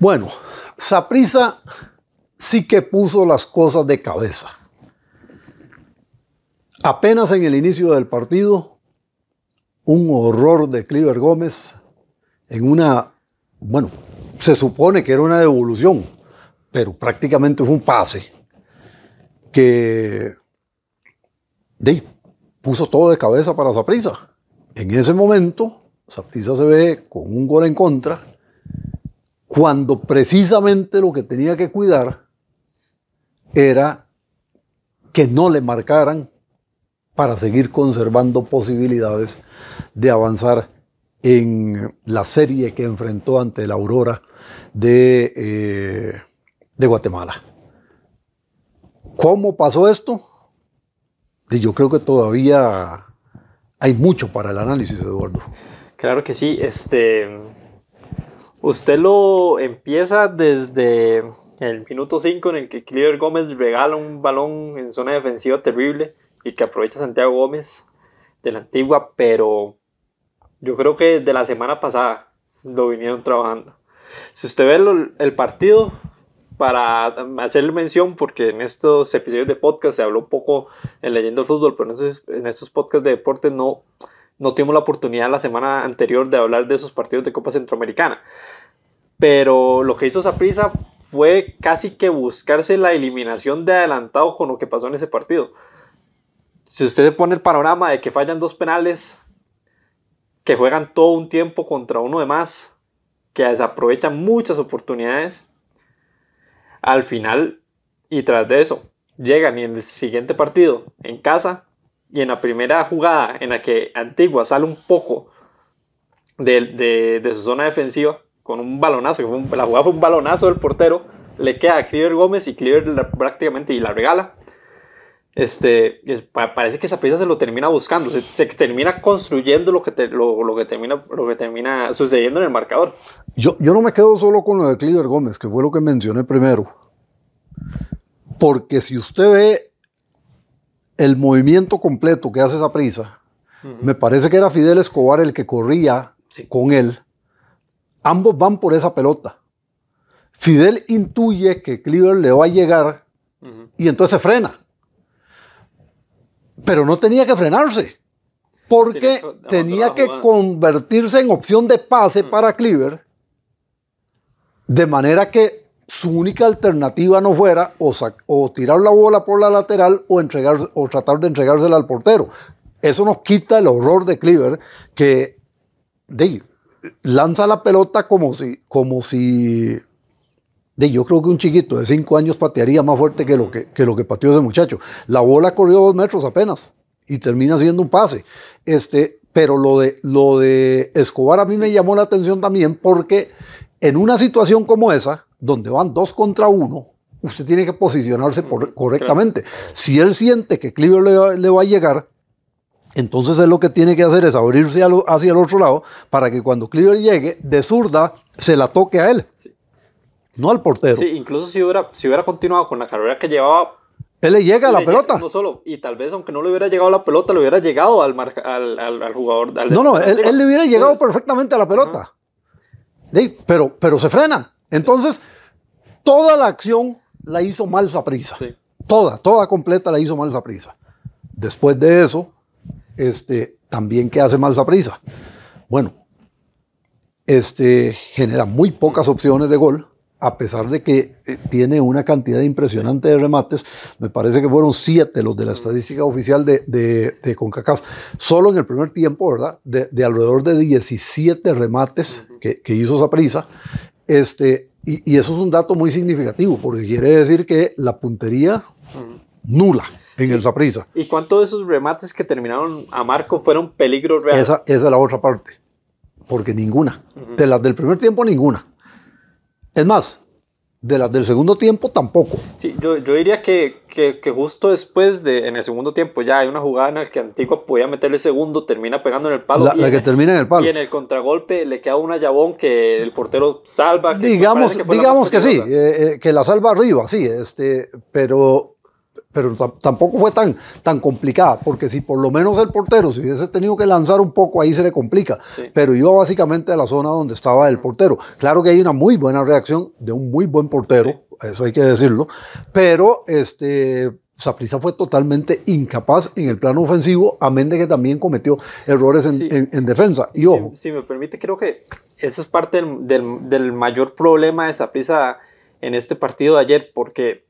Bueno, Saprisa sí que puso las cosas de cabeza. Apenas en el inicio del partido, un horror de Cliver Gómez en una, bueno, se supone que era una devolución, pero prácticamente fue un pase que de, puso todo de cabeza para Saprisa. En ese momento, Saprisa se ve con un gol en contra cuando precisamente lo que tenía que cuidar era que no le marcaran para seguir conservando posibilidades de avanzar en la serie que enfrentó ante la Aurora de, eh, de Guatemala. ¿Cómo pasó esto? Y yo creo que todavía hay mucho para el análisis, Eduardo. Claro que sí. Este, Usted lo empieza desde el minuto 5 en el que Cliver Gómez regala un balón en zona defensiva terrible y que aprovecha Santiago Gómez de la antigua, pero yo creo que de la semana pasada lo vinieron trabajando. Si usted ve el, partido, para hacerle mención, porque en estos episodios de podcast se habló un poco en Leyendo el Fútbol, pero en estos, podcasts de deporte no no tuvimos la oportunidad la semana anterior de hablar de esos partidos de Copa Centroamericana. Pero lo que hizo prisa fue casi que buscarse la eliminación de adelantado con lo que pasó en ese partido. Si usted se pone el panorama de que fallan dos penales, que juegan todo un tiempo contra uno de más, que desaprovechan muchas oportunidades, al final y tras de eso llegan y en el siguiente partido en casa y en la primera jugada en la que Antigua sale un poco de, su zona defensiva con un balonazo, la jugada fue un balonazo del portero, le queda a Cleaver Gómez y Cleaver prácticamente y la regala. Este, parece que esa pieza se lo termina buscando, se, termina construyendo lo que, lo, que termina, lo que termina sucediendo en el marcador. Yo, yo no me quedo solo con lo de Cleaver Gómez, que fue lo que mencioné primero. Porque si usted ve el movimiento completo que hace esa prisa, me parece que era Fidel Escobar el que corría con él. Ambos van por esa pelota. Fidel intuye que Cleaver le va a llegar y entonces se frena. Pero no tenía que frenarse porque tenía que convertirse en opción de pase para Cleaver, de manera que su única alternativa no fuera o, tirar la bola por la lateral o, entregar, o tratar de entregársela al portero. Eso nos quita el horror de Cleaver que de, lanza la pelota como si, como si de, yo creo que un chiquito de 5 años patearía más fuerte que lo que, lo que pateó ese muchacho. La bola corrió dos metros apenas y termina siendo un pase. Este, pero lo de, lo de Escobar a mí me llamó la atención también porque en una situación como esa, donde van dos contra uno, usted tiene que posicionarse correctamente. Si él siente que Cleaver le va, a llegar, entonces él lo que tiene que hacer es abrirse hacia el otro lado para que cuando Cleaver llegue, de zurda, se la toque a él. No al portero. Sí, incluso si hubiera, continuado con la carrera que llevaba, él le llega a la pelota. no solo, y tal vez aunque no le hubiera llegado a la pelota, le hubiera llegado al, al, jugador. no, no, él, le hubiera llegado perfectamente a la pelota. pero, pero se frena. Entonces, toda la acción la hizo mal Saprisa. Toda, toda completa la hizo mal Saprisa. Después de eso, este, también que hace mal Saprisa. Bueno, este, genera muy pocas opciones de gol, a pesar de que eh, tiene una cantidad impresionante de remates. Me parece que fueron siete los de la estadística oficial de, CONCACAF, solo en el primer tiempo, ¿verdad? De, alrededor de 17 remates que, que hizo Saprisa. Este, y, eso es un dato muy significativo, porque quiere decir que la puntería nula en el Zaprisa. ¿Y cuántos de esos remates que terminaron a marco fueron peligros reales? Esa, es la otra parte, porque ninguna. De las del primer tiempo, ninguna. Es más, de las del segundo tiempo tampoco. Sí, yo, diría que, que, justo después de en el segundo tiempo ya hay una jugada en la que Antigua podía meterle segundo, termina pegando en el palo. La, que termina en el palo. Y en el contragolpe le queda una llavón que el portero salva. digamos que, digamos que sí, eh, eh, que la salva arriba, sí, este, pero, pero tampoco fue tan, tan complicada, porque si por lo menos el portero si hubiese tenido que lanzar un poco, ahí se le complica. Pero iba básicamente a la zona donde estaba el portero. Claro que hay una muy buena reacción de un muy buen portero, eso hay que decirlo, pero este. Saprisa fue totalmente incapaz en el plano ofensivo, amén de que también cometió errores en, defensa. Y ojo. Si, me permite, creo que eso es parte del, mayor problema de Saprisa en este partido de ayer, porque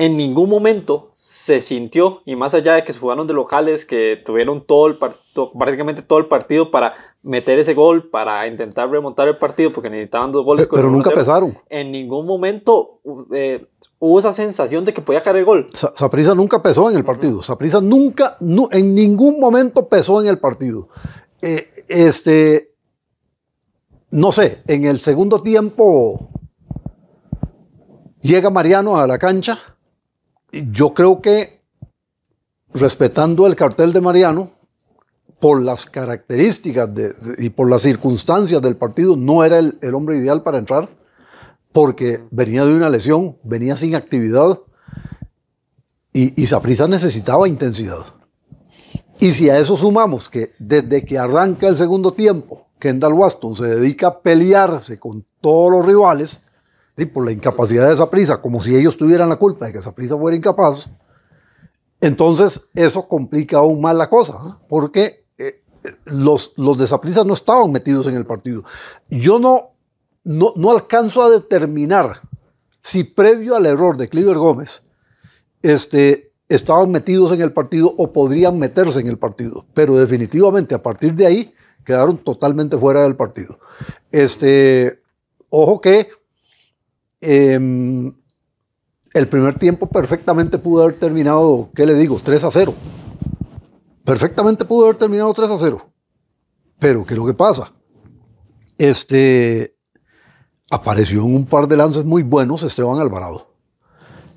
en ningún momento se sintió, y más allá de que se jugaron de locales, que tuvieron todo el prácticamente todo el partido para meter ese gol, para intentar remontar el partido, porque necesitaban dos goles. Pero, nunca pesaron. En ningún momento uh, eh, hubo esa sensación de que podía caer el gol. Saprisa nunca pesó en el partido. Saprisa nunca, en ningún momento pesó en el partido. Eh, este, no sé, en el segundo tiempo llega Mariano a la cancha yo creo que respetando el cartel de Mariano, por las características y por las circunstancias del partido, no era el, hombre ideal para entrar, porque venía de una lesión, venía sin actividad y, y Zapriza necesitaba intensidad. Y si a eso sumamos que desde que arranca el segundo tiempo, Kendall Waston se dedica a pelearse con todos los rivales, por la incapacidad de esa prisa, como si ellos tuvieran la culpa de que esa prisa fuera incapaz, entonces eso complica aún más la cosa, ¿ah? porque eh, eh, los, los de Zapriza no estaban metidos en el partido. Yo no, no, alcanzo a determinar si previo al error de Cliver Gómez este, estaban metidos en el partido o podrían meterse en el partido, pero definitivamente a partir de ahí quedaron totalmente fuera del partido. Este, ojo que Em, el primer tiempo perfectamente pudo haber terminado, ¿qué le digo? 3 a 0. Perfectamente pudo haber terminado 3 a 0. Pero, ¿qué es lo que pasa? Este, apareció en un par de lances muy buenos Esteban Alvarado.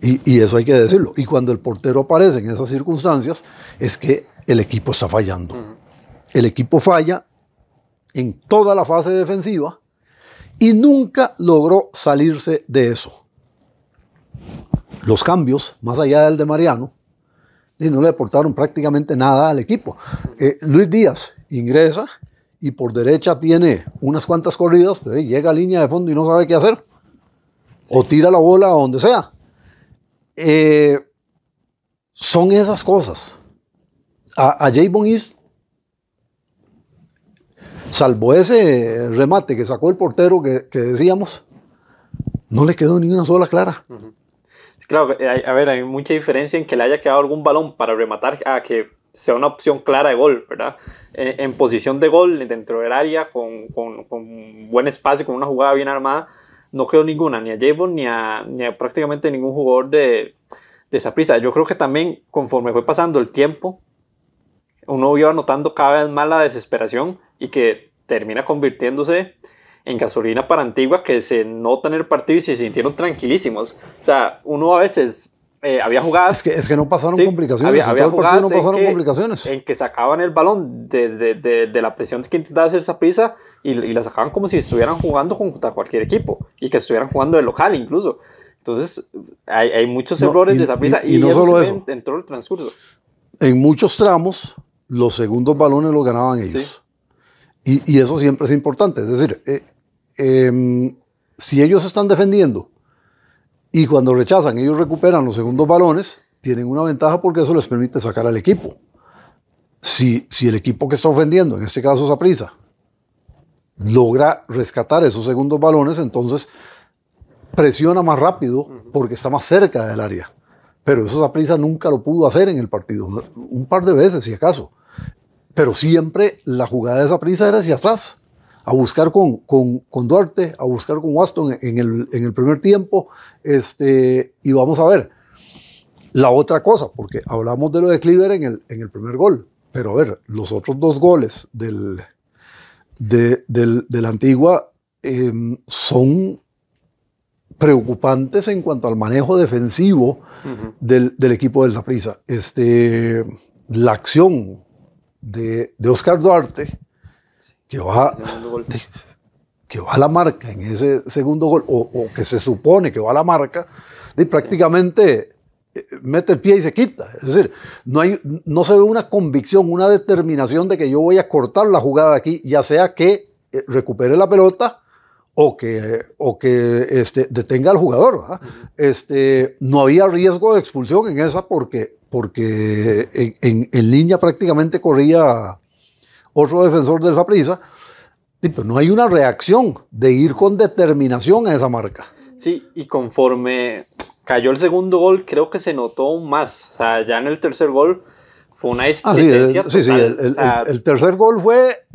y, eso hay que decirlo. Y cuando el portero aparece en esas circunstancias, es que el equipo está fallando. El equipo falla en toda la fase defensiva y nunca logró salirse de eso. Los cambios, más allá del de Mariano, no le aportaron prácticamente nada al equipo. Eh, Luis Díaz ingresa y por derecha tiene unas cuantas corridas, pero pues, llega a línea de fondo y no sabe qué hacer. O tira la bola a donde sea. Eh, son esas cosas. A, a East salvo ese remate que sacó el portero que, decíamos, no le quedó ni una sola clara. claro, a ver, hay mucha diferencia en que le haya quedado algún balón para rematar a que sea una opción clara de gol, ¿verdad? En, posición de gol, dentro del área, con, con, buen espacio, con una jugada bien armada, no quedó ninguna, ni a Javon, ni a, prácticamente ningún jugador de, de esa prisa. Yo creo que también, conforme fue pasando el tiempo, uno iba notando cada vez más la desesperación y que termina convirtiéndose en gasolina para Antigua que se notan en el partido y se sintieron tranquilísimos. O sea, uno a veces eh, había jugadas. Es que, es que no pasaron complicaciones. Había, jugadas no en, que, complicaciones. en que sacaban el balón de, de, de, la presión que intentaba hacer esa prisa y, la sacaban como si estuvieran jugando contra cualquier equipo y que estuvieran jugando de local incluso. Entonces, hay, hay muchos errores de esa prisa y, no eso solo eso. entró el transcurso. En muchos tramos, los segundos balones los ganaban ellos. Y, eso siempre es importante. Es decir, eh, em, si ellos están defendiendo y cuando rechazan ellos recuperan los segundos balones, tienen una ventaja porque eso les permite sacar al equipo. Si, si el equipo que está ofendiendo, en este caso Saprisa, logra rescatar esos segundos balones, entonces presiona más rápido porque está más cerca del área. Pero eso Saprisa nunca lo pudo hacer en el partido, un par de veces si acaso pero siempre la jugada de esa prisa era hacia atrás, a buscar con, con, Duarte, a buscar con Waston en el, en el, primer tiempo. Este, y vamos a ver la otra cosa, porque hablamos de lo de Cleaver en el, en el primer gol, pero a ver, los otros dos goles del, de, la antigua em, son preocupantes en cuanto al manejo defensivo del, del, equipo del Zaprisa. Este, la acción de, Oscar Duarte, que va, que va a la marca en ese segundo gol, o, que se supone que va a la marca, y prácticamente eh, mete el pie y se quita. Es decir, no, hay, no se ve una convicción, una determinación de que yo voy a cortar la jugada aquí, ya sea que eh, recupere la pelota o que, o que este, detenga al jugador. este, no había riesgo de expulsión en esa porque porque en, línea prácticamente corría otro defensor de esa prisa. Pues, no hay una reacción de ir con determinación a esa marca. Sí, y conforme cayó el segundo gol, creo que se notó aún más. O sea, ya en el tercer gol fue una experiencia. Ah, sí, el, sí, el, tercer gol fue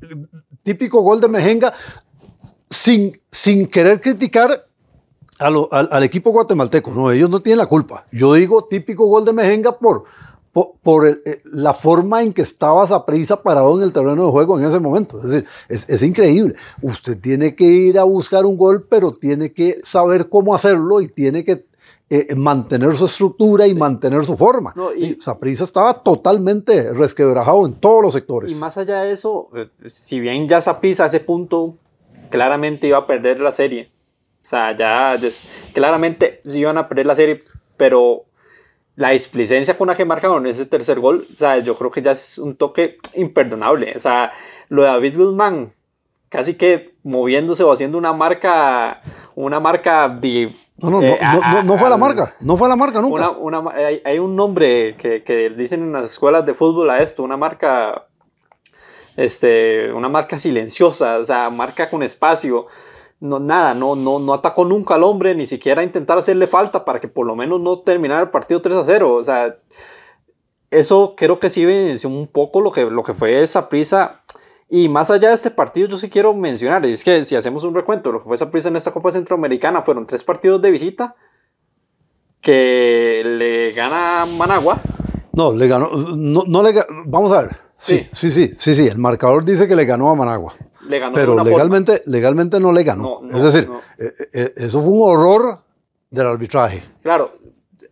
típico gol de Mejenga. Sin, sin querer criticar, al, equipo guatemalteco. No, ellos no tienen la culpa. Yo digo típico gol de Mejenga por, eh, la forma en que estaba Zapisa parado en el terreno de juego en ese momento. Es decir, es, increíble. Usted tiene que ir a buscar un gol, pero tiene que saber cómo hacerlo y tiene que eh, mantener su estructura y mantener su forma. No, y, estaba totalmente resquebrajado en todos los sectores. Y más allá de eso, eh, si bien ya Saprisa a ese punto claramente iba a perder la serie, o sea, ya claramente iban a perder la serie, pero la displicencia con la que con ese tercer gol, o sea, yo creo que ya es un toque imperdonable. O sea, lo de David Guzmán, casi que moviéndose o haciendo una marca, una marca de... No, no, no, eh, no, fue la marca, no fue la marca nunca. hay, un nombre que, dicen en las escuelas de fútbol a esto, una marca, este, una marca silenciosa, o sea, marca con espacio no, nada, no, no, no atacó nunca al hombre, ni siquiera intentar hacerle falta para que por lo menos no terminara el partido 3 a 0. O sea, eso creo que sí venció un poco lo que, lo que fue esa prisa. Y más allá de este partido, yo sí quiero mencionar, es que si hacemos un recuento, lo que fue esa prisa en esta Copa Centroamericana fueron tres partidos de visita que le gana Managua. No, le ganó, no, no le vamos a ver. sí, sí, sí, sí, sí, el marcador dice que le ganó a Managua le pero legalmente, legalmente no le ganó. es decir, eh, eh, eh, eso fue un horror del arbitraje. Claro,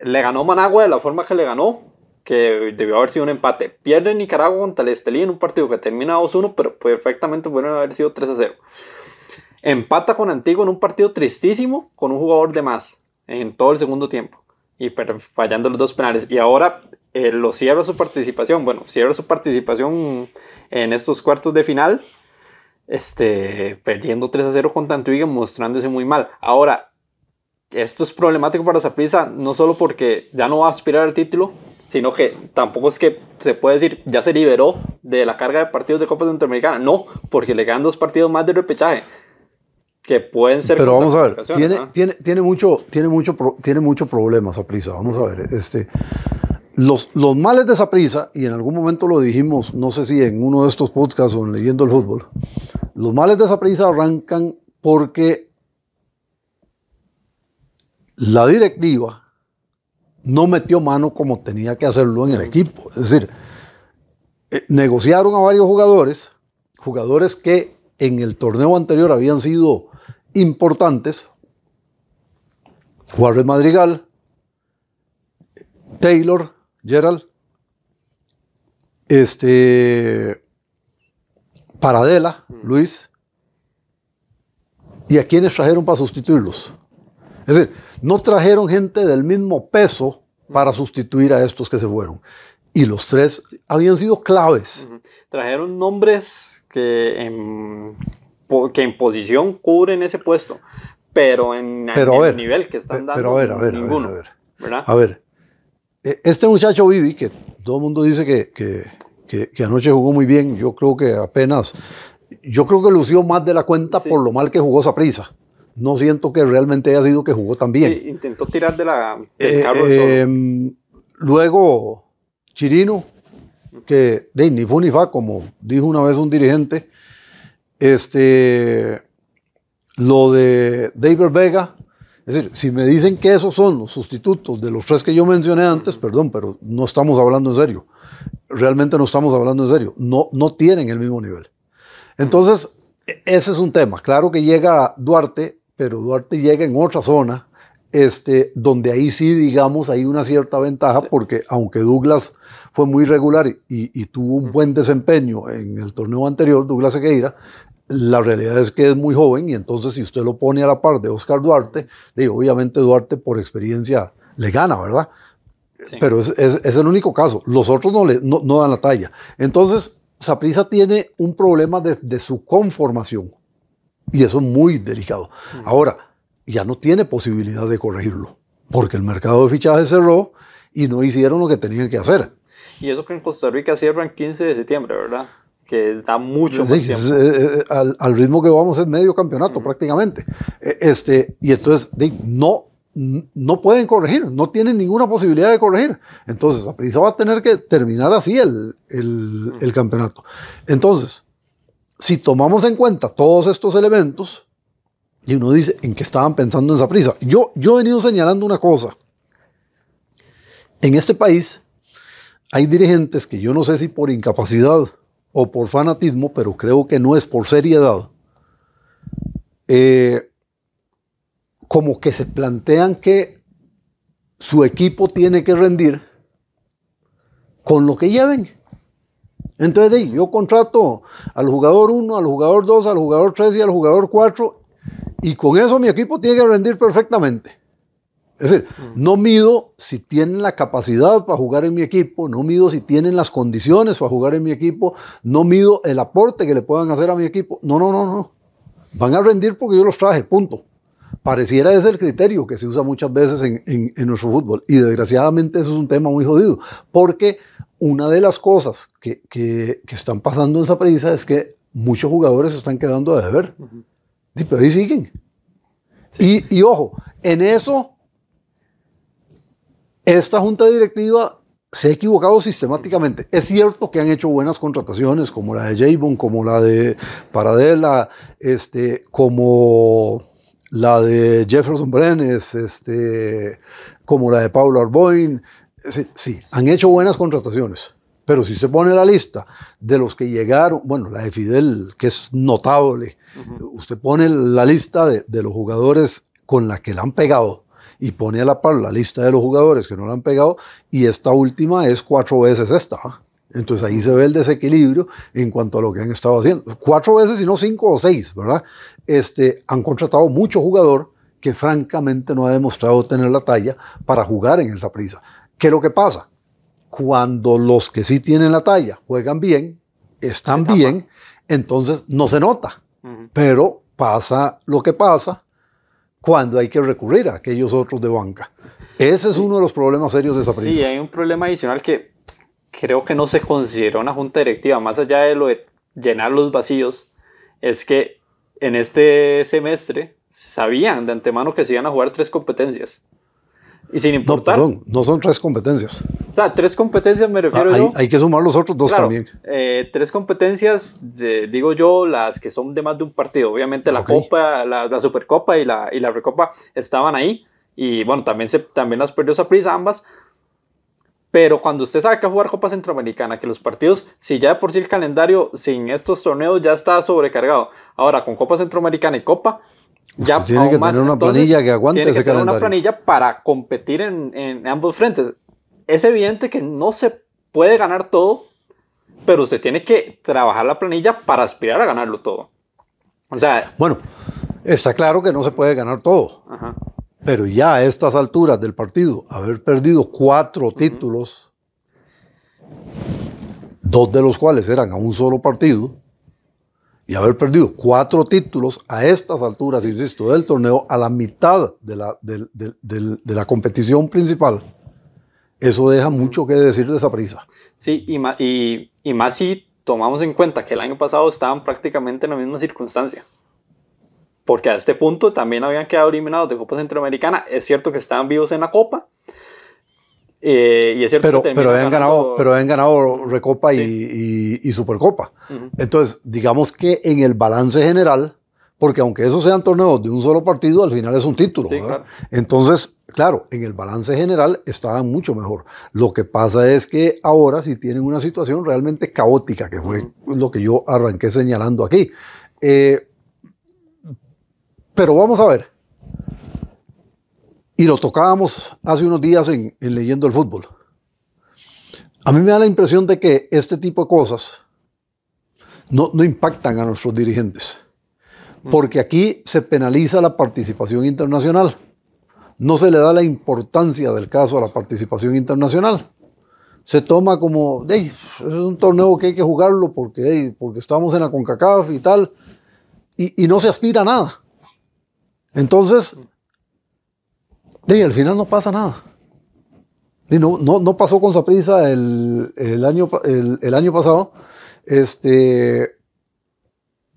le ganó Managua de la forma que le ganó, que debió haber sido un empate. Pierde Nicaragua contra el Estelí en un partido que termina 2-1, pero perfectamente pudieron haber sido 3-0. Empata con Antigua en un partido tristísimo, con un jugador de más en todo el segundo tiempo y fallando los dos penales. Y ahora lo cierra su participación, bueno, cierra su participación en estos cuartos de final este, perdiendo 3 a 0 contra Antuiga, mostrándose muy mal. Ahora, esto es problemático para Saprisa, no solo porque ya no va a aspirar al título, sino que tampoco es que se puede decir ya se liberó de la carga de partidos de Copa Centroamericana. No, porque le quedan dos partidos más de repechaje que pueden ser. Pero vamos a ver, tiene, tiene, mucho, tiene, mucho, tiene mucho problema Saprisa. Vamos a ver, este los, males de esa prisa, y en algún momento lo dijimos, no sé si en uno de estos podcasts o en Leyendo el Fútbol, los males de esa prisa arrancan porque la directiva no metió mano como tenía que hacerlo en el equipo. Es decir, eh, negociaron a varios jugadores, jugadores que en el torneo anterior habían sido importantes, Juárez Madrigal, Taylor, Gerald, este, Paradela, mm. Luis, y a quienes trajeron para sustituirlos. Es decir, no trajeron gente del mismo peso mm. para sustituir a estos que se fueron. Y los tres habían sido claves. Trajeron nombres que en, en posición cubren ese puesto, pero en el nivel que están dando. Pero a ver, a ver, ninguno, a ver. A ver eh, este muchacho Vivi, que todo el mundo dice que, anoche jugó muy bien, yo creo que apenas, yo creo que lució más de la cuenta por lo mal que jugó esa prisa. No siento que realmente haya sido que jugó tan bien. intentó tirar de la, del eh, eh, Luego, Chirino, que de, ni fue ni como dijo una vez un dirigente, este, lo de David Vega, es decir, si me dicen que esos son los sustitutos de los tres que yo mencioné antes, perdón, pero no estamos hablando en serio. Realmente no estamos hablando en serio. No, no tienen el mismo nivel. Entonces, ese es un tema. Claro que llega Duarte, pero Duarte llega en otra zona, este, donde ahí sí, digamos, hay una cierta ventaja, porque aunque Douglas fue muy regular y, tuvo un buen desempeño en el torneo anterior, Douglas Sequeira, la realidad es que es muy joven y entonces si usted lo pone a la par de Oscar Duarte, digo, obviamente Duarte por experiencia le gana, ¿verdad? Pero es, el único caso. Los otros no, le, no, dan la talla. Entonces, Saprisa tiene un problema de, su conformación y eso es muy delicado. Ahora, ya no tiene posibilidad de corregirlo porque el mercado de fichajes cerró y no hicieron lo que tenían que hacer. Y eso que en Costa Rica cierran 15 de septiembre, ¿verdad? que da mucho eh, eh, eh, al, ritmo que vamos en medio campeonato prácticamente. E, este, y entonces no, no pueden corregir, no tienen ninguna posibilidad de corregir. Entonces, prisa va a tener que terminar así el, el, campeonato. Entonces, si tomamos en cuenta todos estos elementos, y uno dice, ¿en qué estaban pensando en Saprisa? Yo, yo he venido señalando una cosa. En este país hay dirigentes que yo no sé si por incapacidad o por fanatismo, pero creo que no es por seriedad, eh, como que se plantean que su equipo tiene que rendir con lo que lleven. Entonces yo contrato al jugador 1, al jugador 2, al jugador 3 y al jugador 4 y con eso mi equipo tiene que rendir perfectamente. Es decir, mm. no mido si tienen la capacidad para jugar en mi equipo, no mido si tienen las condiciones para jugar en mi equipo, no mido el aporte que le puedan hacer a mi equipo. No, no, no, no. Van a rendir porque yo los traje, punto. Pareciera ese el criterio que se usa muchas veces en, nuestro fútbol. Y desgraciadamente eso es un tema muy jodido. Porque una de las cosas que, están pasando en esa prensa es que muchos jugadores se están quedando a deber. Y pero pues ahí siguen. y ojo, en eso esta junta directiva se ha equivocado sistemáticamente. Es cierto que han hecho buenas contrataciones, como la de Javon, como la de Paradela, este, como la de Jefferson Brenes, este, como la de Paul Arboin. Sí, han hecho buenas contrataciones. Pero si se pone la lista de los que llegaron, bueno, la de Fidel, que es notable, usted pone la lista de, de los jugadores con la que la han pegado y pone a la par la lista de los jugadores que no la han pegado y esta última es cuatro veces esta. Entonces ahí se ve el desequilibrio en cuanto a lo que han estado haciendo. Cuatro veces, si no cinco o seis, ¿verdad? Este, han contratado mucho jugador que francamente no ha demostrado tener la talla para jugar en esa prisa. ¿Qué es lo que pasa? Cuando los que sí tienen la talla juegan bien, están bien, entonces no se nota. Pero pasa lo que pasa cuando hay que recurrir a aquellos otros de banca. Ese es uno de los problemas serios de esa Sí, hay un problema adicional que creo que no se considera una junta directiva, más allá de lo de llenar los vacíos, es que en este semestre sabían de antemano que se iban a jugar tres competencias. Y sin importar. No, perdón, no son tres competencias. O sea, tres competencias me refiero ah, hay, que sumar los otros dos también. Eh, tres competencias, digo yo, las que son de más de un partido. Obviamente la Copa, la, Supercopa y la, y la Recopa estaban ahí. Y bueno, también, se, también las perdió Saprissa ambas. Pero cuando usted saca a jugar Copa Centroamericana, que los partidos, si ya de por sí el calendario sin estos torneos ya está sobrecargado. Ahora con Copa Centroamericana y Copa, pues tiene que tener una planilla que aguante tiene que tener una planilla para competir en, ambos frentes. Es evidente que no se puede ganar todo, pero se tiene que trabajar la planilla para aspirar a ganarlo todo. O sea, bueno, está claro que no se puede ganar todo, pero ya a estas alturas del partido, haber perdido cuatro títulos, dos de los cuales eran a un solo partido, y haber perdido cuatro títulos a estas alturas, insisto, del torneo, a la mitad de la, de, la competición principal, eso deja mucho que decir de esa prisa. Sí, y y más si tomamos en cuenta que el año pasado estaban prácticamente en la misma circunstancia. Porque a este punto también habían quedado eliminados de Copa Centroamericana. Es cierto que estaban vivos en la Copa, pero, pero habían ganado, pero han ganado Recopa y, Supercopa. Entonces, digamos que en el balance general, porque aunque esos sean torneos de un solo partido, al final es un título. Entonces, claro, en el balance general estaban mucho mejor. Lo que pasa es que ahora sí tienen una situación realmente caótica, que fue lo que yo arranqué señalando aquí. Eh, pero vamos a ver. Y lo tocábamos hace unos días en, Leyendo el Fútbol. A mí me da la impresión de que este tipo de cosas no, impactan a nuestros dirigentes, mm. porque aquí se penaliza la participación internacional. No se le da la importancia del caso a la participación internacional. Se toma como, hey, es un torneo que hay que jugarlo porque, porque estamos en la CONCACAF y tal, y, y no se aspira a nada. Entonces, mm al final no pasa nada. no, no, pasó con Saprisa el, año, el, año pasado. Este,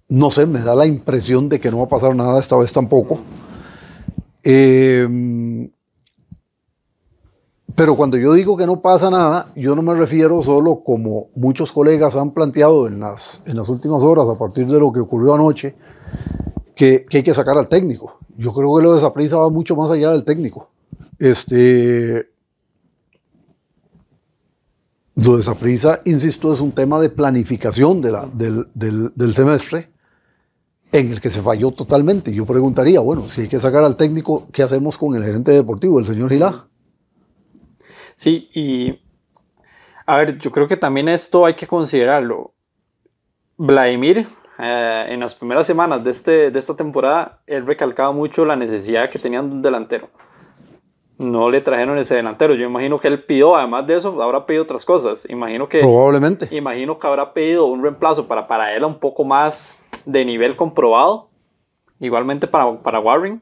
no sé, me da la impresión de que no va a pasar nada esta vez tampoco. Em, pero cuando yo digo que no pasa nada, yo no me refiero solo como muchos colegas han planteado en las, en las últimas horas a partir de lo que ocurrió anoche, que, hay que sacar al técnico. Yo creo que lo de Saprissa va mucho más allá del técnico. Este, lo de Saprissa, insisto, es un tema de planificación de la, del, del semestre en el que se falló totalmente. Yo preguntaría, bueno, si hay que sacar al técnico, ¿qué hacemos con el gerente deportivo, el señor Gilá? Sí, y a ver, yo creo que también esto hay que considerarlo. Vladimir eh, en las primeras semanas de, este, de esta temporada, él recalcaba mucho la necesidad que tenían de un delantero. No le trajeron ese delantero. Yo imagino que él pidió, además de eso, habrá pedido otras cosas. Imagino que. Probablemente. Imagino que habrá pedido un reemplazo para, para él un poco más de nivel comprobado. Igualmente para, para Warren.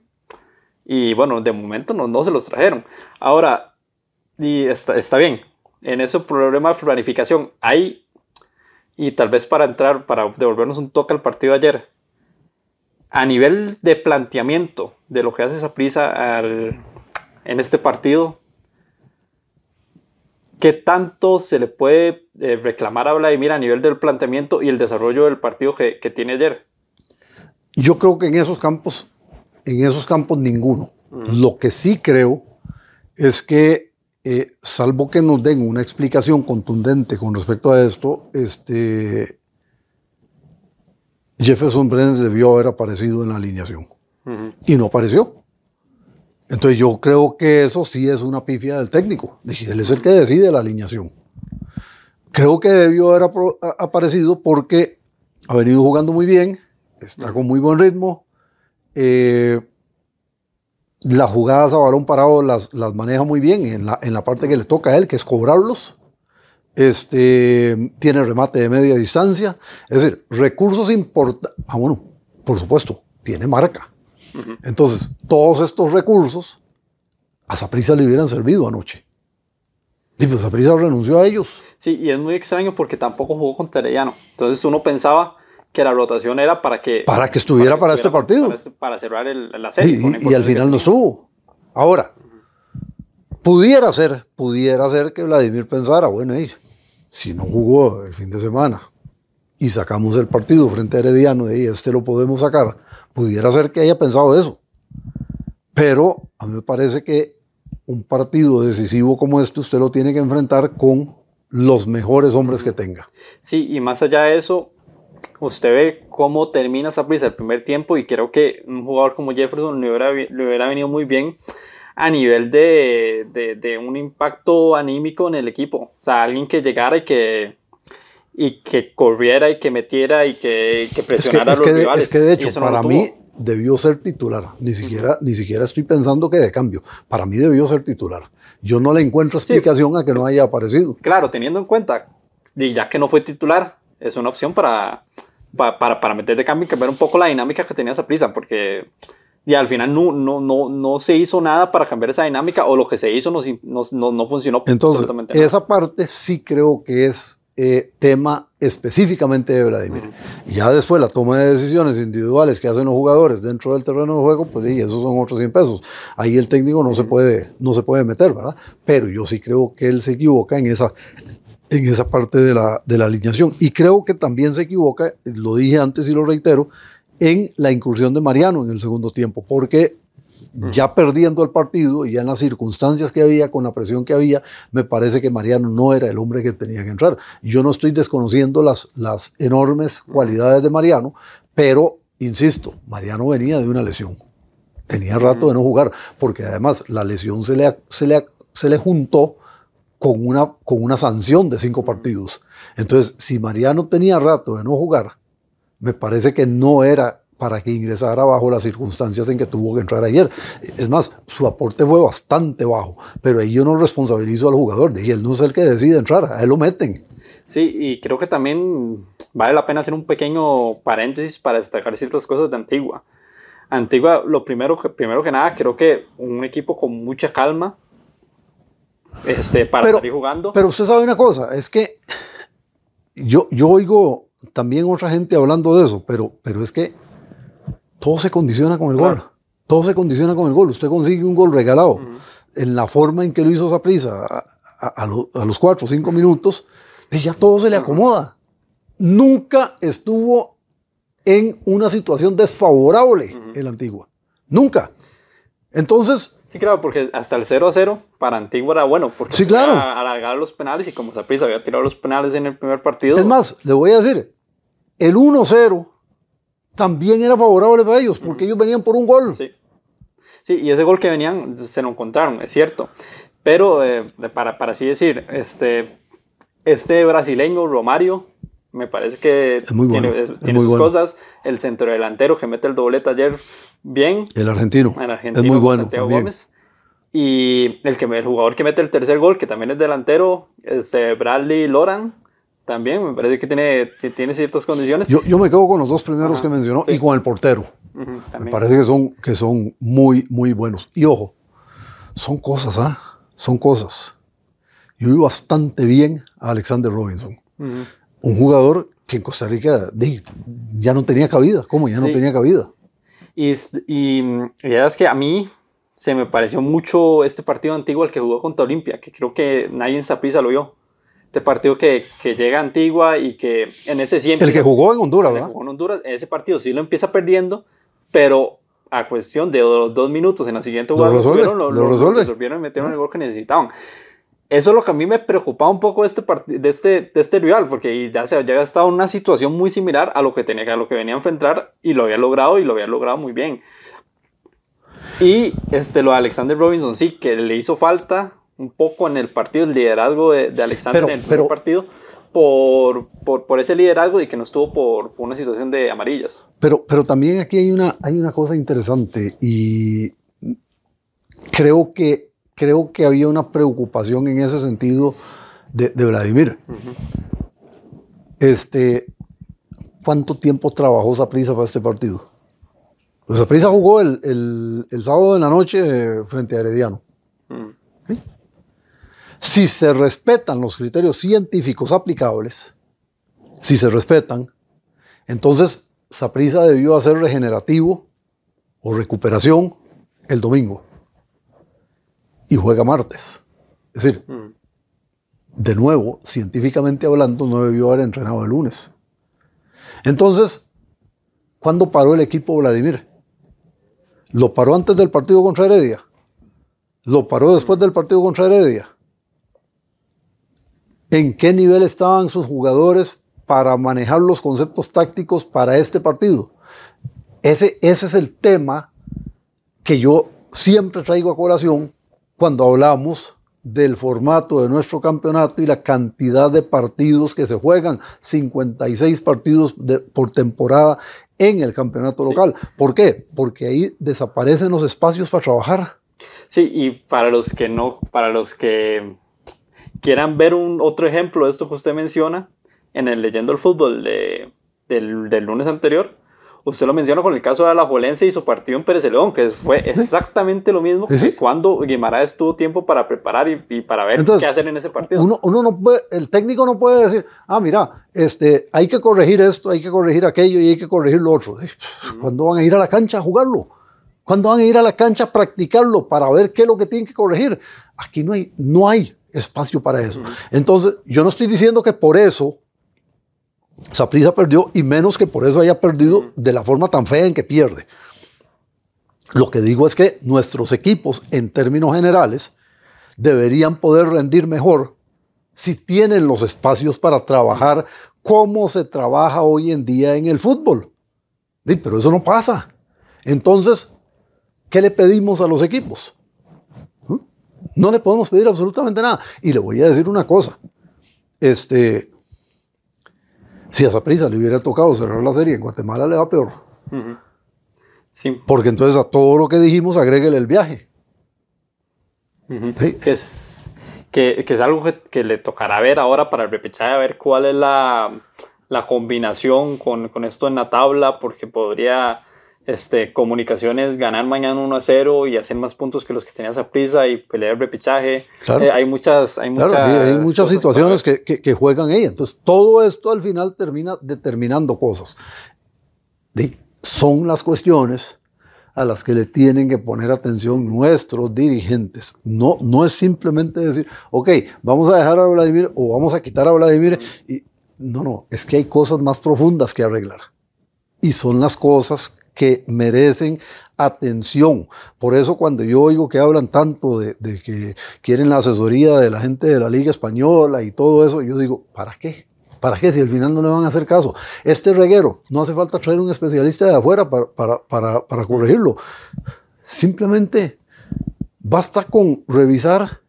Y bueno, de momento no, no se los trajeron. Ahora, y está, está bien. En ese problema de planificación, hay y tal vez para entrar, para devolvernos un toque al partido de ayer, a nivel de planteamiento de lo que hace esa prisa en este partido, ¿qué tanto se le puede eh, reclamar a Vladimir a nivel del planteamiento y el desarrollo del partido que, tiene ayer? Yo creo que en esos campos, en esos campos ninguno. Mm. Lo que sí creo es que eh, salvo que nos den una explicación contundente con respecto a esto, este, Jefferson Brennan debió haber aparecido en la alineación y no apareció. Entonces yo creo que eso sí es una pifia del técnico. Él es el que decide la alineación. Creo que debió haber aparecido porque ha venido jugando muy bien, está con muy buen ritmo. Eh, las jugadas a balón parado las, maneja muy bien en la, en la, parte que le toca a él, que es cobrarlos. Este, tiene remate de media distancia. Es decir, recursos importantes. Ah, bueno, por supuesto, tiene marca. Entonces, todos estos recursos a Saprisa le hubieran servido anoche. Y pues Saprisa renunció a ellos. Sí, y es muy extraño porque tampoco jugó con Terellano. Entonces uno pensaba, que la rotación era para que... Para que estuviera para, este partido. Este, para, cerrar el, la serie. y, al final no estuvo. Ahora, pudiera ser, pudiera ser que Vladimir pensara, bueno, si no jugó el fin de semana y sacamos el partido frente a Herediano, y este lo podemos sacar, pudiera ser que haya pensado eso. Pero a mí me parece que un partido decisivo como este usted lo tiene que enfrentar con los mejores hombres que tenga. Sí, y más allá de eso, usted ve cómo termina prisa el primer tiempo y creo que un jugador como Jefferson le hubiera, venido muy bien a nivel de, un impacto anímico en el equipo. O sea, alguien que llegara y que, y que corriera y que metiera y que, presionara que, los rivales. de hecho, para mí debió ser titular. Ni siquiera, ni siquiera estoy pensando que de cambio. Para mí debió ser titular. Yo no le encuentro explicación a que no haya aparecido. Claro, teniendo en cuenta, ya que no fue titular, es una opción para, para, para, meter de cambio y cambiar un poco la dinámica que tenía esa prisa, porque y al final no, no, no, no se hizo nada para cambiar esa dinámica o lo que se hizo no, no, no funcionó. Entonces, absolutamente esa parte sí creo que es eh, tema específicamente de Vladimir. Ya después la toma de decisiones individuales que hacen los jugadores dentro del terreno de juego, pues y esos son otros 100 pesos. Ahí el técnico no, se puede, no se puede meter, ¿verdad? Pero yo sí creo que él se equivoca en esa en esa parte de la, de la alineación. Y creo que también se equivoca, lo dije antes y lo reitero, en la incursión de Mariano en el segundo tiempo, porque mm. ya perdiendo el partido y ya en las circunstancias que había, con la presión que había, me parece que Mariano no era el hombre que tenía que entrar. Yo no estoy desconociendo las, las enormes mm. cualidades de Mariano, pero, insisto, Mariano venía de una lesión. Tenía rato mm. de no jugar, porque además la lesión se le, se le juntó con una, con una sanción de cinco partidos. Entonces, si Mariano tenía rato de no jugar, me parece que no era para que ingresara bajo las circunstancias en que tuvo que entrar ayer. Es más, su aporte fue bastante bajo, pero ahí yo no responsabilizo al jugador, y él no es el que decide entrar, a él lo meten. Sí, y creo que también vale la pena hacer un pequeño paréntesis para destacar ciertas cosas de Antigua. Antigua, lo primero primero que nada, creo que un equipo con mucha calma, este, para pero, jugando. Pero usted sabe una cosa, es que yo, yo oigo también otra gente hablando de eso, pero, pero es que todo se condiciona con el gol. Todo se condiciona con el gol. Usted consigue un gol regalado. En la forma en que lo hizo esa prisa a, los cuatro o cinco minutos, ya todo se le acomoda. Nunca estuvo en una situación desfavorable en la antigua. Nunca. Entonces. Sí, claro, porque hasta el 0 a 0 para Antigua era bueno, porque sí, claro. alargar los penales y como Saprissa había tirado los penales en el primer partido. Es más, le voy a decir, el 1 0 también era favorable para ellos, porque ellos venían por un gol. Sí. Sí, y ese gol que venían se lo encontraron, es cierto. Pero eh, para, para así decir, este, este brasileño Romario me parece que muy tiene, eh, sus cosas. El centrodelantero que mete el doblete ayer bien. El argentino. es muy bueno. Santiago Gómez. Y el, que, el jugador que mete el tercer gol, que también es delantero, este, Bradley Loran, también me parece que tiene, tiene ciertas condiciones. Yo, me quedo con los dos primeros que mencionó y con el portero. me parece que son, que son muy, muy buenos. Y ojo, son cosas, ¿ah? Son cosas. Yo vi bastante bien a Alexander Robinson, un jugador que en Costa Rica ya no tenía cabida. ¿Cómo? Ya no tenía cabida. Y, mm, la verdad es que a mí se me pareció mucho este partido antiguo al que jugó contra Olimpia, que creo que nadie en Zapisa lo vio. Este partido que, que llega a Antigua y que en ese tiempo... El que jugó en Honduras, ¿verdad? Jugó en Honduras, ese partido sí lo empieza perdiendo, pero a cuestión de los dos minutos en la siguiente jugada lo, lo, lo, lo resolvieron y metieron el gol que necesitaban eso es lo que a mí me preocupaba un poco de este, de este, de este rival, porque ya, se, ya había estado en una situación muy similar a lo que tenía, a lo que venía a enfrentar y lo había logrado y lo había logrado muy bien. Y este, lo de Alexander Robinson, sí, que le hizo falta un poco en el partido, el liderazgo de, Alexander en el pero, partido, por, por, por, ese liderazgo y que no estuvo por, por, una situación de amarillas. Pero, pero también aquí hay una, hay una cosa interesante y creo que creo que había una preocupación en ese sentido de, Vladimir. Este, ¿Cuánto tiempo trabajó Saprisa para este partido? Pues Saprisa jugó el, sábado en la noche frente a Herediano. Mm. Si se respetan los criterios científicos aplicables, si se respetan, entonces Saprisa debió hacer regenerativo o recuperación el domingo y juega martes. Es decir, mm. de nuevo, científicamente hablando, no debió haber entrenado el lunes. Entonces, ¿cuándo paró el equipo Vladimir? ¿Lo paró antes del partido contra Heredia? ¿Lo paró después del partido contra Heredia? ¿En qué nivel estaban sus jugadores para manejar los conceptos tácticos para este partido? Ese, ese es el tema que yo siempre traigo a colación cuando hablamos del formato de nuestro campeonato y la cantidad de partidos que se juegan, 56 partidos por temporada en el campeonato local. ¿Por qué? Porque ahí desaparecen los espacios para trabajar. Sí, y para los que no, para los que quieran ver un otro ejemplo de esto que usted menciona, en el Leyendo el Fútbol de, del, del lunes anterior, usted lo menciona con el caso de la Alajuelense y su partido en Pérez León, que fue exactamente lo mismo que cuando Guimaraes tuvo tiempo para preparar y, para ver qué hacer en ese partido. Uno, no el técnico no puede decir, ah, mira, este, hay que corregir esto, hay que corregir aquello y hay que corregir lo otro. ¿Cuándo van a ir a la cancha a jugarlo? ¿Cuándo van a ir a la cancha a practicarlo para ver qué es lo que tienen que corregir? Aquí no hay, no hay espacio para eso. Entonces, yo no estoy diciendo que por eso Saprisa perdió y menos que por eso haya perdido de la forma tan fea en que pierde. Lo que digo es que nuestros equipos, en términos generales, deberían poder rendir mejor si tienen los espacios para trabajar como se trabaja hoy en día en el fútbol. pero eso no pasa. Entonces, ¿qué le pedimos a los equipos? ¿Mm? No le podemos pedir absolutamente nada. Y le voy a decir una cosa. Este, si a esa prisa le hubiera tocado cerrar la serie en Guatemala, le va peor. sí. Porque entonces a todo lo que dijimos, agréguele el viaje. que, es, algo que, le tocará ver ahora para el repechaje, a ver cuál es la, combinación con, esto en la tabla, porque podría este, comunicaciones ganar mañana 1 a 0 y hacer más puntos que los que tenías a prisa y pelear el repechaje. Claro. Eh, hay muchas, hay muchas, hay muchas situaciones que, juegan ahí. Entonces, todo esto al final termina determinando cosas. son las cuestiones a las que le tienen que poner atención nuestros dirigentes. No, no es simplemente decir, ok, vamos a dejar a Vladimir o vamos a quitar a Vladimir. Y, no, no, es que hay cosas más profundas que arreglar. Y son las cosas que merecen atención. Por eso cuando yo oigo que hablan tanto de, que quieren la asesoría de la gente de la Liga Española y todo eso, yo digo, ¿para qué? ¿Para qué? Si al final no le van a hacer caso. Este reguero, no hace falta traer un especialista de afuera para, para, para corregirlo. Simplemente basta con revisar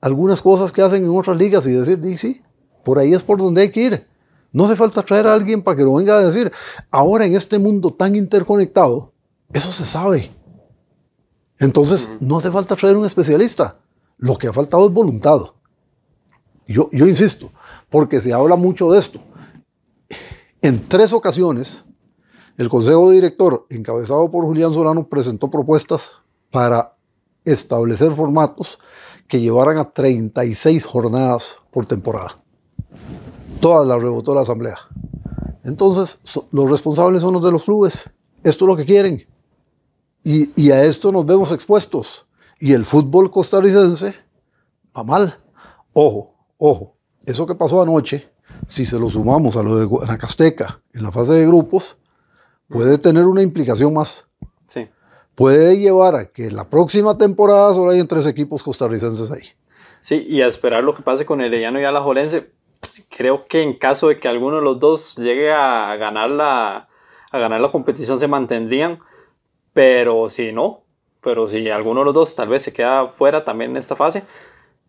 algunas cosas que hacen en otras ligas y decir, sí, por ahí es por donde hay que ir. No hace falta traer a alguien para que lo venga a decir. Ahora en este mundo tan interconectado, eso se sabe. Entonces, no hace falta traer un especialista. Lo que ha faltado es voluntad. Yo, insisto, porque se habla mucho de esto. En tres ocasiones, el Consejo Director, encabezado por Julián Solano, presentó propuestas para establecer formatos que llevaran a 36 jornadas por temporada todas la rebotó la asamblea. Entonces, los responsables son los de los clubes. Esto es lo que quieren. Y, a esto nos vemos expuestos. Y el fútbol costarricense va mal. Ojo, ojo, eso que pasó anoche, si se lo sumamos a lo de Guanacasteca en la fase de grupos, puede tener una implicación más. Sí. Puede llevar a que la próxima temporada solo hayan tres equipos costarricenses ahí. Sí, y a esperar lo que pase con Ellano y Alajolense creo que en caso de que alguno de los dos llegue a ganar la, a ganar la competición se mantendrían, pero si no, pero si alguno de los dos tal vez se queda fuera también en esta fase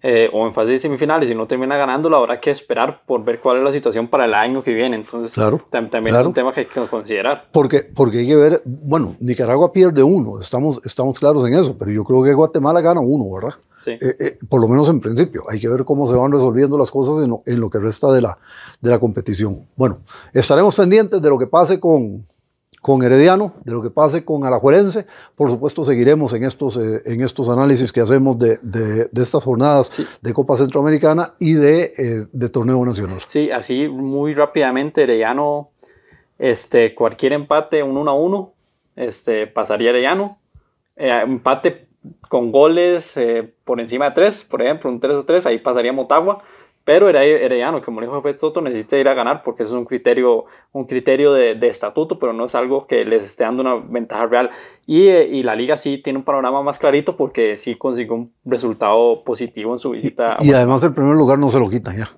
eh, o en fase de semifinales y no termina ganando, habrá que esperar por ver cuál es la situación para el año que viene. Entonces, también es un tema que hay que considerar. Porque, porque hay que ver, bueno, Nicaragua pierde uno, estamos, estamos claros en eso, pero yo creo que Guatemala gana uno, ¿verdad? Eh, eh, por lo menos en principio. Hay que ver cómo se van resolviendo las cosas en lo, que resta de la, de la competición. Bueno, estaremos pendientes de lo que pase con, con Herediano, de lo que pase con Alajuelense. Por supuesto, seguiremos en estos, eh, en estos análisis que hacemos de, estas jornadas de Copa Centroamericana y de, Torneo Nacional. Sí, así muy rápidamente, Herediano, este, cualquier empate, un 1 a 1, este, pasaría Herediano. empate con goles eh, por encima de 3, por ejemplo, un 3 a 3, ahí pasaría Motagua. Pero Herediano, como dijo Jafet Soto, necesita ir a ganar porque eso es un criterio, un criterio de, de, estatuto, pero no es algo que les esté dando una ventaja real. Y, eh, y, la liga sí tiene un panorama más clarito porque sí consiguió un resultado positivo en su visita. Y, además el primer lugar no se lo quitan ya.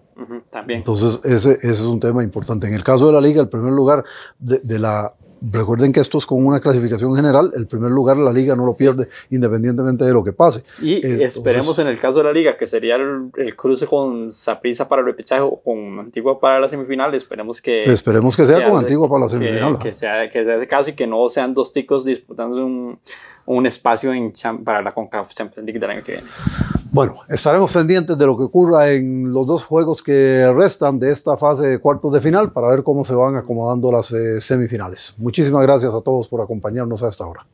también. Entonces ese, ese, es un tema importante. En el caso de la liga, el primer lugar de, de la Recuerden que esto es con una clasificación general, el primer lugar la liga no lo pierde independientemente de lo que pase. Y eh, esperemos en el caso de la liga, que sería el, cruce con Saprisa para el repechaje o con Antigua para la semifinal, esperemos que... Esperemos que sea, con Antigua para la semifinal. Que, sea, que sea ese caso y que no sean dos ticos disputando un un espacio para la CONCACAF Champions League del año que viene? Bueno, estaremos pendientes de lo que ocurra en los dos juegos que restan de esta fase de cuartos de final para ver cómo se van acomodando las eh, semifinales. Muchísimas gracias a todos por acompañarnos a esta hora.